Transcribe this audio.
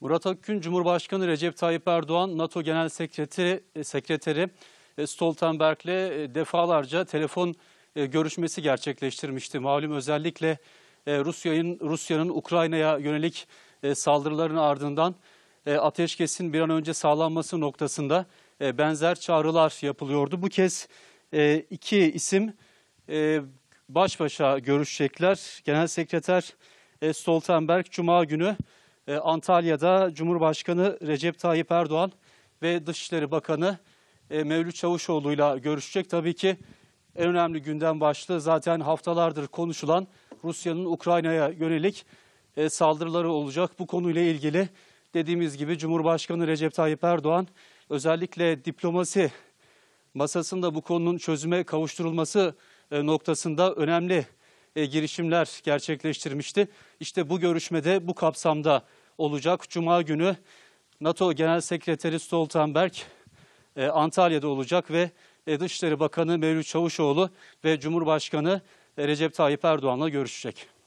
Murat Akgün, Cumhurbaşkanı Recep Tayyip Erdoğan, NATO Genel Sekreteri, e, Sekreteri e, Stoltenberg'le e, defalarca telefon görüşmesi gerçekleştirmişti. Malum özellikle Rusya'nın Rusya'nın Ukrayna'ya yönelik saldırılarının ardından ateşkesin bir an önce sağlanması noktasında benzer çağrılar yapılıyordu. Bu kez iki isim baş başa görüşecekler. Genel Sekreter Stoltenberg Cuma günü ee, Antalya'da Cumhurbaşkanı Recep Tayyip Erdoğan ve Dışişleri Bakanı e, Mevlüt Çavuşoğlu ile görüşecek. Tabii ki en önemli gündem başlığı zaten haftalardır konuşulan Rusya'nın Ukrayna'ya yönelik e, saldırıları olacak. Bu konuyla ilgili dediğimiz gibi Cumhurbaşkanı Recep Tayyip Erdoğan özellikle diplomasi masasında bu konunun çözüme kavuşturulması e, noktasında önemli e, girişimler gerçekleştirmişti. İşte bu görüşmede bu kapsamda olacak. Cuma günü NATO Genel Sekreteri Stoltenberg e, Antalya'da olacak ve e, Dışişleri Bakanı Mevlüt Çavuşoğlu ve Cumhurbaşkanı Recep Tayyip Erdoğan'la görüşecek.